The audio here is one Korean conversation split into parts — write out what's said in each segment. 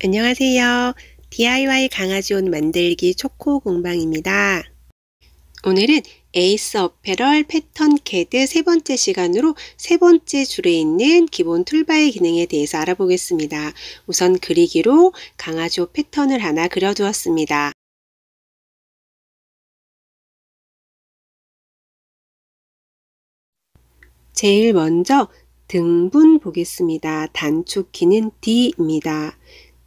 안녕하세요. DIY 강아지 옷 만들기 초코 공방입니다. 오늘은 에이스 어페럴 패턴 캐드 세 번째 시간으로 세 번째 줄에 있는 기본 툴바의 기능에 대해서 알아보겠습니다. 우선 그리기로 강아지 옷 패턴을 하나 그려두었습니다. 제일 먼저 등분 보겠습니다. 단축키는 D입니다.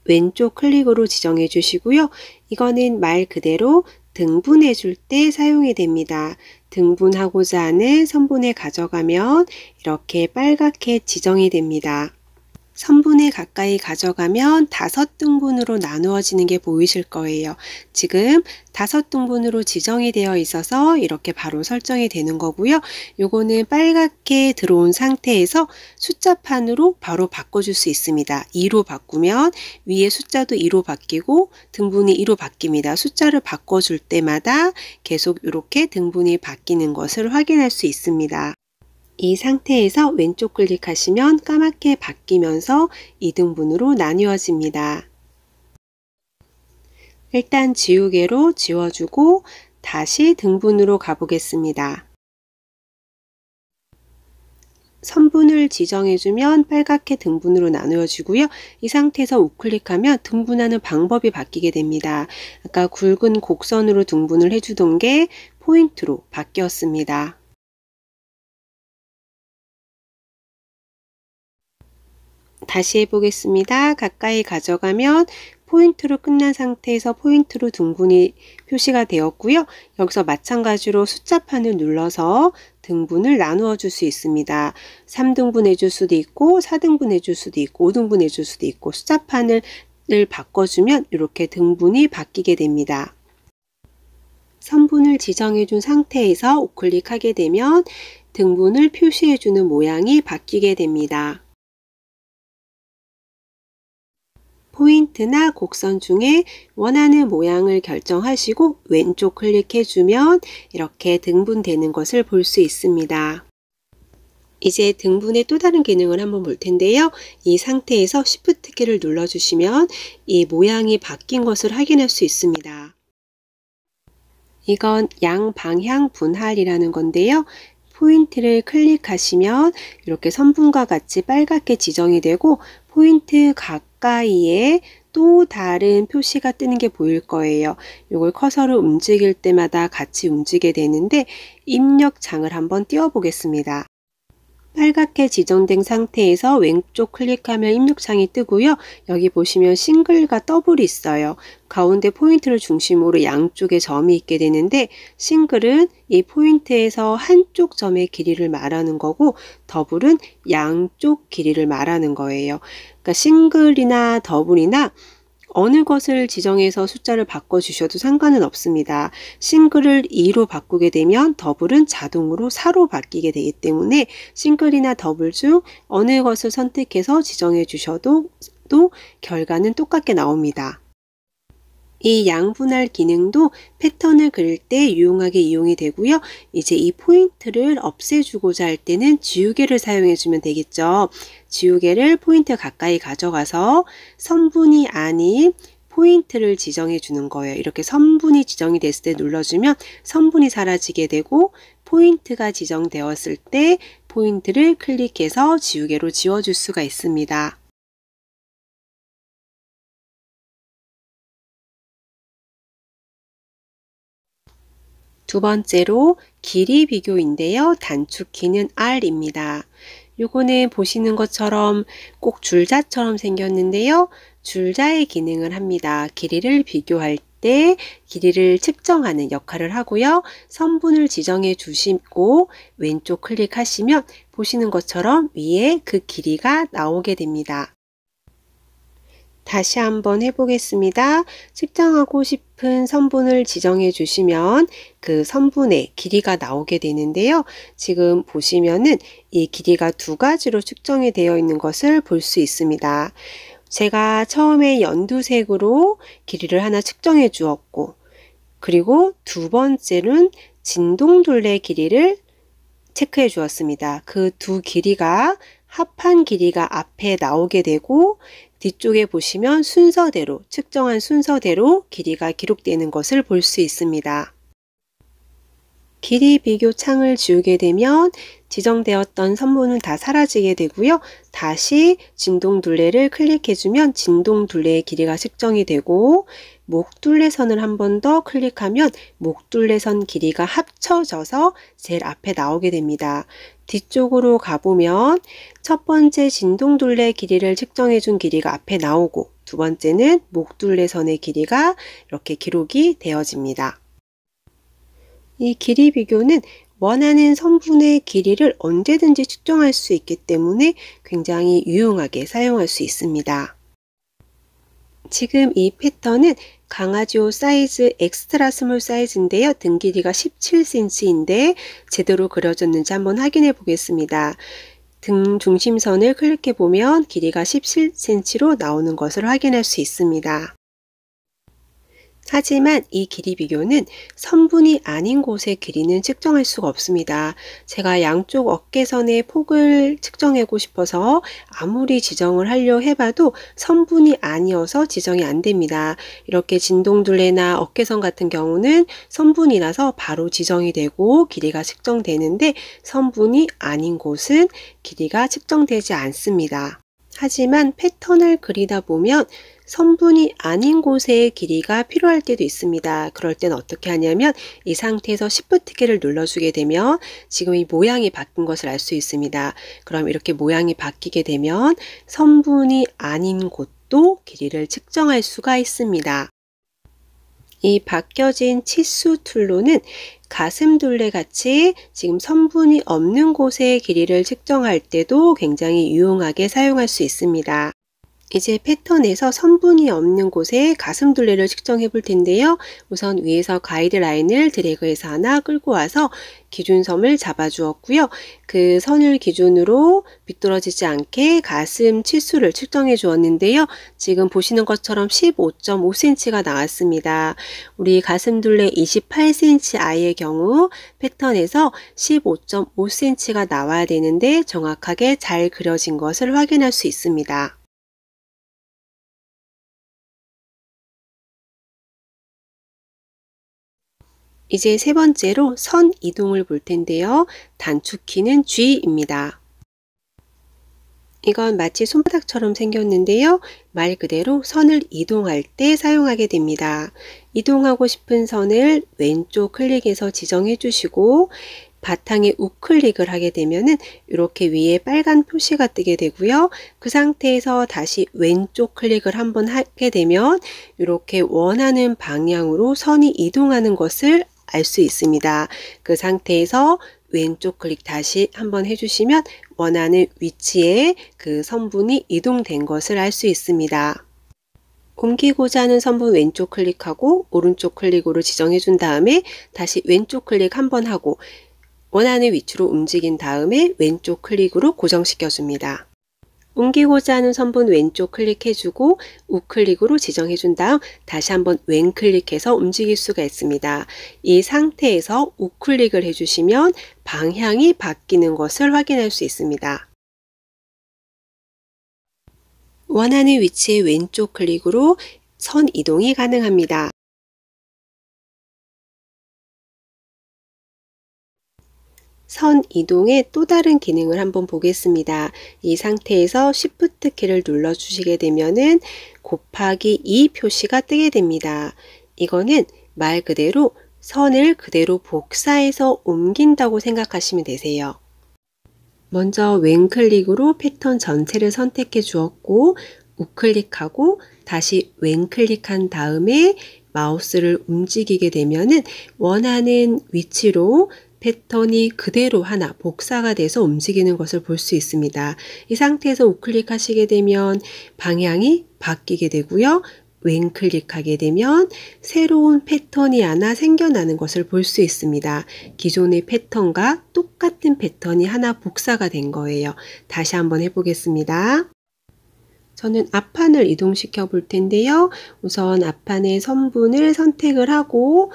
왼쪽 클릭으로 지정해 주시고요. 이거는 말 그대로 등분해 줄 때 사용이 됩니다. 등분하고자 하는 선분에 가져가면 이렇게 빨갛게 지정이 됩니다. 3분에 가까이 가져가면 5등분으로 나누어지는 게 보이실 거예요. 지금 5등분으로 지정이 되어 있어서 이렇게 바로 설정이 되는 거고요. 요거는 빨갛게 들어온 상태에서 숫자판으로 바로 바꿔줄 수 있습니다. 2로 바꾸면 위에 숫자도 2로 바뀌고 등분이 2로 바뀝니다. 숫자를 바꿔줄 때마다 계속 이렇게 등분이 바뀌는 것을 확인할 수 있습니다. 이 상태에서 왼쪽 클릭하시면 까맣게 바뀌면서 2등분으로 나뉘어집니다. 일단 지우개로 지워주고 다시 등분으로 가보겠습니다. 선분을 지정해주면 빨갛게 등분으로 나누어지고요. 이 상태에서 우클릭하면 등분하는 방법이 바뀌게 됩니다. 아까 굵은 곡선으로 등분을 해주던 게 포인트로 바뀌었습니다. 다시 해보겠습니다. 가까이 가져가면 포인트로 끝난 상태에서 포인트로 등분이 표시가 되었고요. 여기서 마찬가지로 숫자판을 눌러서 등분을 나누어 줄 수 있습니다. 3등분 해줄 수도 있고 4등분 해줄 수도 있고 5등분 해줄 수도 있고 숫자판을 바꿔주면 이렇게 등분이 바뀌게 됩니다. 선분을 지정해 준 상태에서 우클릭하게 되면 등분을 표시해 주는 모양이 바뀌게 됩니다. 포인트나 곡선 중에 원하는 모양을 결정하시고 왼쪽 클릭해주면 이렇게 등분되는 것을 볼 수 있습니다. 이제 등분의 또 다른 기능을 한번 볼 텐데요. 이 상태에서 Shift 키를 눌러주시면 이 모양이 바뀐 것을 확인할 수 있습니다. 이건 양방향 분할이라는 건데요. 포인트를 클릭하시면 이렇게 선분과 같이 빨갛게 지정이 되고 포인트 각 가까이에 또 다른 표시가 뜨는 게 보일 거예요. 이걸 커서를 움직일 때마다 같이 움직이게 되는데 입력창을 한번 띄워 보겠습니다. 빨갛게 지정된 상태에서 왼쪽 클릭하면 입력창이 뜨고요. 여기 보시면 싱글과 더블이 있어요. 가운데 포인트를 중심으로 양쪽에 점이 있게 되는데 싱글은 이 포인트에서 한쪽 점의 길이를 말하는 거고 더블은 양쪽 길이를 말하는 거예요. 그러니까 싱글이나 더블이나 어느 것을 지정해서 숫자를 바꿔주셔도 상관은 없습니다. 싱글을 2로 바꾸게 되면 더블은 자동으로 4로 바뀌게 되기 때문에 싱글이나 더블 중 어느 것을 선택해서 지정해 주셔도 또 결과는 똑같게 나옵니다. 이 양분할 기능도 패턴을 그릴 때 유용하게 이용이 되고요. 이제 이 포인트를 없애주고자 할 때는 지우개를 사용해주면 되겠죠. 지우개를 포인트 가까이 가져가서 선분이 아닌 포인트를 지정해 주는 거예요. 이렇게 선분이 지정이 됐을 때 눌러주면 선분이 사라지게 되고 포인트가 지정되었을 때 포인트를 클릭해서 지우개로 지워줄 수가 있습니다. 두 번째로 길이 비교인데요. 단축 키는 R입니다. 요거는 보시는 것처럼 꼭 줄자처럼 생겼는데요. 줄자의 기능을 합니다. 길이를 비교할 때 길이를 측정하는 역할을 하고요. 선분을 지정해 주시고 왼쪽 클릭하시면 보시는 것처럼 위에 그 길이가 나오게 됩니다. 다시 한번 해보겠습니다. 측정하고 싶은 선분을 지정해 주시면 그 선분의 길이가 나오게 되는데요. 지금 보시면은 이 길이가 두 가지로 측정이 되어 있는 것을 볼 수 있습니다. 제가 처음에 연두색으로 길이를 하나 측정해 주었고 그리고 두 번째는 진동둘레 길이를 체크해 주었습니다. 그 두 길이가 합한 길이가 앞에 나오게 되고 뒤쪽에 보시면 순서대로 측정한 순서대로 길이가 기록되는 것을 볼 수 있습니다. 길이 비교 창을 지우게 되면 지정되었던 선문은 다 사라지게 되고요. 다시 진동 둘레를 클릭해주면 진동 둘레의 길이가 측정이 되고 목둘레선을 한 번 더 클릭하면 목둘레선 길이가 합쳐져서 제일 앞에 나오게 됩니다. 뒤쪽으로 가보면 첫 번째 진동둘레 길이를 측정해준 길이가 앞에 나오고 두 번째는 목둘레선의 길이가 이렇게 기록이 되어집니다. 이 길이 비교는 원하는 선분의 길이를 언제든지 측정할 수 있기 때문에 굉장히 유용하게 사용할 수 있습니다. 지금 이 패턴은 강아지옷 사이즈 엑스트라 스몰 사이즈인데요. 등 길이가 17cm인데 제대로 그려졌는지 한번 확인해 보겠습니다. 등 중심선을 클릭해 보면 길이가 17cm로 나오는 것을 확인할 수 있습니다. 하지만 이 길이 비교는 선분이 아닌 곳의 길이는 측정할 수가 없습니다. 제가 양쪽 어깨선의 폭을 측정하고 싶어서 아무리 지정을 하려 해봐도 선분이 아니어서 지정이 안 됩니다. 이렇게 진동둘레나 어깨선 같은 경우는 선분이라서 바로 지정이 되고 길이가 측정되는데 선분이 아닌 곳은 길이가 측정되지 않습니다. 하지만 패턴을 그리다 보면 선분이 아닌 곳의 길이가 필요할 때도 있습니다. 그럴 땐 어떻게 하냐면 이 상태에서 시프트키를 눌러주게 되면 지금 이 모양이 바뀐 것을 알 수 있습니다. 그럼 이렇게 모양이 바뀌게 되면 선분이 아닌 곳도 길이를 측정할 수가 있습니다. 이바뀌어진 치수 툴로는 가슴둘레 같이 지금 선분이 없는 곳의 길이를 측정할 때도 굉장히 유용하게 사용할 수 있습니다. 이제 패턴에서 선분이 없는 곳에 가슴 둘레를 측정해 볼 텐데요. 우선 위에서 가이드라인을 드래그해서 하나 끌고 와서 기준선을 잡아 주었고요. 그 선을 기준으로 비뚤어지지 않게 가슴 치수를 측정해 주었는데요. 지금 보시는 것처럼 15.5cm가 나왔습니다. 우리 가슴 둘레 28cm 아이의 경우 패턴에서 15.5cm가 나와야 되는데 정확하게 잘 그려진 것을 확인할 수 있습니다. 이제 세 번째로 선 이동을 볼 텐데요. 단축키는 G입니다. 이건 마치 손바닥처럼 생겼는데요. 말 그대로 선을 이동할 때 사용하게 됩니다. 이동하고 싶은 선을 왼쪽 클릭해서 지정해 주시고 바탕에 우클릭을 하게 되면은 이렇게 위에 빨간 표시가 뜨게 되고요. 그 상태에서 다시 왼쪽 클릭을 한번 하게 되면 이렇게 원하는 방향으로 선이 이동하는 것을 알수 있습니다. 그 상태에서 왼쪽 클릭 다시 한번 해주시면 원하는 위치에 그 성분이 이동된 것을 알 수 있습니다. 옮기고자 하는 선분 왼쪽 클릭하고 오른쪽 클릭으로 지정해 준 다음에 다시 왼쪽 클릭 한번 하고 원하는 위치로 움직인 다음에 왼쪽 클릭으로 고정시켜 줍니다. 옮기고자 하는 선분 왼쪽 클릭해주고 우클릭으로 지정해준 다음 다시 한번 왼클릭해서 움직일 수가 있습니다. 이 상태에서 우클릭을 해주시면 방향이 바뀌는 것을 확인할 수 있습니다. 원하는 위치의 왼쪽 클릭으로 선 이동이 가능합니다. 선 이동의 또 다른 기능을 한번 보겠습니다. 이 상태에서 Shift 키를 눌러 주시게 되면은 곱하기 2 표시가 뜨게 됩니다. 이거는 말 그대로 선을 그대로 복사해서 옮긴다고 생각하시면 되세요. 먼저 왼클릭으로 패턴 전체를 선택해 주었고 우클릭하고 다시 왼클릭한 다음에 마우스를 움직이게 되면은 원하는 위치로 패턴이 그대로 하나 복사가 돼서 움직이는 것을 볼 수 있습니다. 이 상태에서 우클릭 하시게 되면 방향이 바뀌게 되고요. 왼클릭하게 되면 새로운 패턴이 하나 생겨나는 것을 볼 수 있습니다. 기존의 패턴과 똑같은 패턴이 하나 복사가 된 거예요. 다시 한번 해보겠습니다. 저는 앞판을 이동시켜 볼 텐데요. 우선 앞판의 선분을 선택을 하고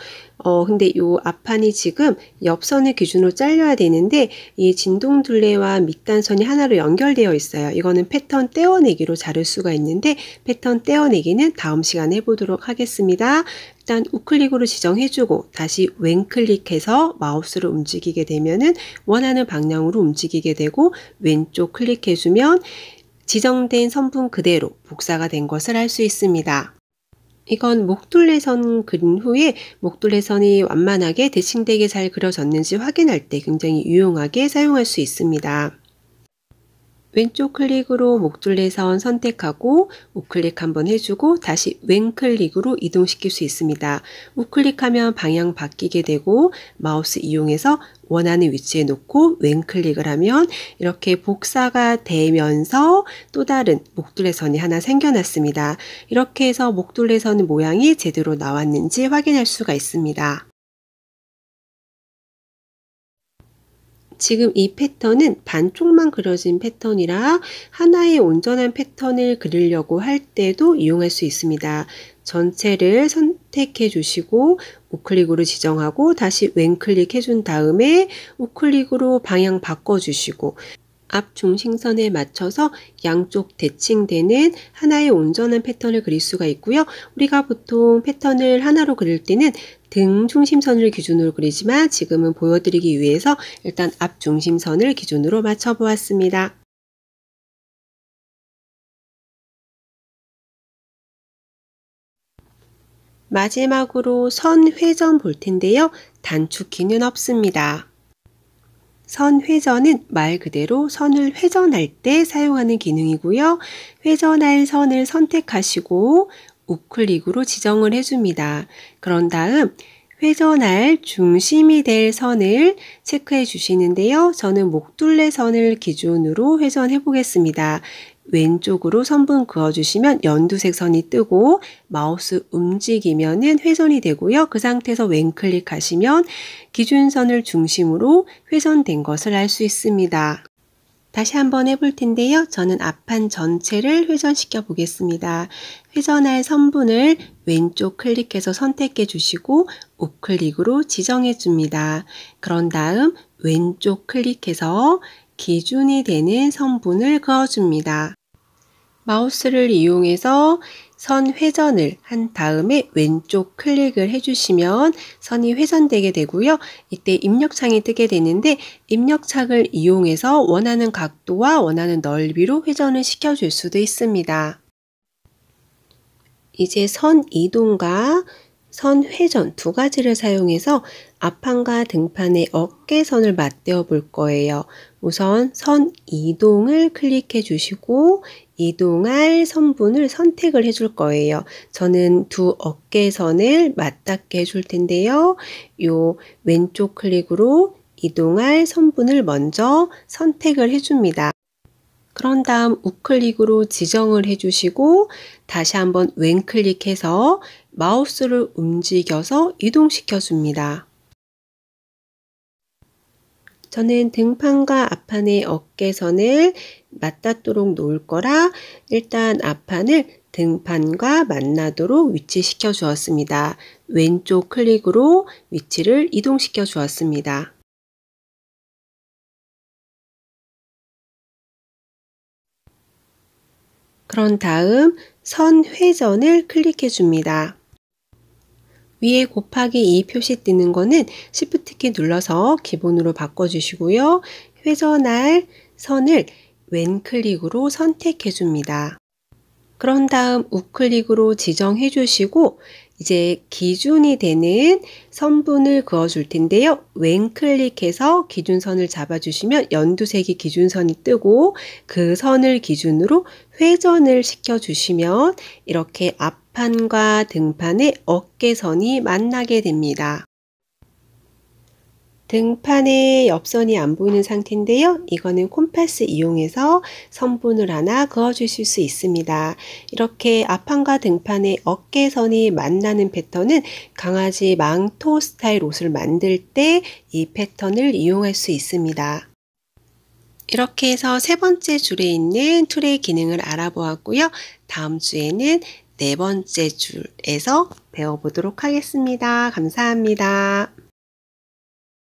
어, 근데 이 앞판이 지금 옆선을 기준으로 잘려야 되는데 이 진동 둘레와 밑단선이 하나로 연결되어 있어요. 이거는 패턴 떼어내기로 자를 수가 있는데 패턴 떼어내기는 다음 시간에 해보도록 하겠습니다. 일단 우클릭으로 지정해주고 다시 왼클릭해서 마우스를 움직이게 되면은 원하는 방향으로 움직이게 되고 왼쪽 클릭해주면 지정된 선분 그대로 복사가 된 것을 알수 있습니다. 이건 목둘레선 그린 후에 목둘레선이 완만하게 대칭되게 잘 그려졌는지 확인할 때 굉장히 유용하게 사용할 수 있습니다. 왼쪽 클릭으로 목둘레선 선택하고 우클릭 한번 해주고 다시 왼클릭으로 이동시킬 수 있습니다. 우클릭하면 방향 바뀌게 되고 마우스 이용해서 원하는 위치에 놓고 왼클릭을 하면 이렇게 복사가 되면서 또 다른 목둘레선이 하나 생겨났습니다. 이렇게 해서 목둘레선 모양이 제대로 나왔는지 확인할 수가 있습니다. 지금 이 패턴은 반쪽만 그려진 패턴이라 하나의 온전한 패턴을 그리려고 할 때도 이용할 수 있습니다. 전체를 선택해 주시고 우클릭으로 지정하고 다시 왼클릭 해 준 다음에 우클릭으로 방향 바꿔주시고 앞 중심선에 맞춰서 양쪽 대칭되는 하나의 온전한 패턴을 그릴 수가 있고요. 우리가 보통 패턴을 하나로 그릴 때는 등 중심선을 기준으로 그리지만 지금은 보여드리기 위해서 일단 앞 중심선을 기준으로 맞춰보았습니다. 마지막으로 선 회전 볼 텐데요. 단축키는 없습니다. 선 회전은 말 그대로 선을 회전할 때 사용하는 기능이고요. 회전할 선을 선택하시고 우클릭으로 지정을 해줍니다. 그런 다음 회전할 중심이 될 선을 체크해 주시는데요. 저는 목둘레 선을 기준으로 회전해 보겠습니다. 왼쪽으로 선분 그어주시면 연두색 선이 뜨고 마우스 움직이면은 회선이 되고요. 그 상태에서 왼클릭하시면 기준선을 중심으로 회선된 것을 알 수 있습니다. 다시 한번 해볼 텐데요. 저는 앞판 전체를 회전시켜 보겠습니다. 회전할 선분을 왼쪽 클릭해서 선택해 주시고 우클릭으로 지정해 줍니다. 그런 다음 왼쪽 클릭해서 기준이 되는 선분을 그어줍니다. 마우스를 이용해서 선 회전을 한 다음에 왼쪽 클릭을 해주시면 선이 회전되게 되고요. 이때 입력창이 뜨게 되는데 입력창을 이용해서 원하는 각도와 원하는 넓이로 회전을 시켜줄 수도 있습니다. 이제 선 이동과 선, 회전 두 가지를 사용해서 앞판과 등판의 어깨선을 맞대어 볼 거예요. 우선 선 이동을 클릭해 주시고 이동할 선분을 선택을 해 줄 거예요. 저는 두 어깨선을 맞닿게 해줄 텐데요. 요 왼쪽 클릭으로 이동할 선분을 먼저 선택을 해줍니다. 그런 다음 우클릭으로 지정을 해주시고 다시 한번 왼클릭해서 마우스를 움직여서 이동시켜 줍니다. 저는 등판과 앞판의 어깨선을 맞닿도록 놓을 거라 일단 앞판을 등판과 만나도록 위치시켜 주었습니다. 왼쪽 클릭으로 위치를 이동시켜 주었습니다. 그런 다음 선 회전을 클릭해 줍니다. 위에 곱하기 2 표시 뜨는 거는 Shift키 눌러서 기본으로 바꿔주시고요. 회전할 선을 왼클릭으로 선택해 줍니다. 그런 다음 우클릭으로 지정해 주시고 이제 기준이 되는 선분을 그어 줄 텐데요. 왼클릭해서 기준선을 잡아주시면 연두색이 기준선이 뜨고 그 선을 기준으로 회전을 시켜주시면 이렇게 앞 앞판과 등판의 어깨선이 만나게 됩니다. 등판의 옆선이 안 보이는 상태인데요. 이거는 콤파스 이용해서 선분을 하나 그어 주실 수 있습니다. 이렇게 앞판과 등판의 어깨선이 만나는 패턴은 강아지 망토 스타일 옷을 만들 때 이 패턴을 이용할 수 있습니다. 이렇게 해서 세 번째 줄에 있는 툴의 기능을 알아보았고요. 다음 주에는 네 번째 줄에서 배워보도록 하겠습니다. 감사합니다.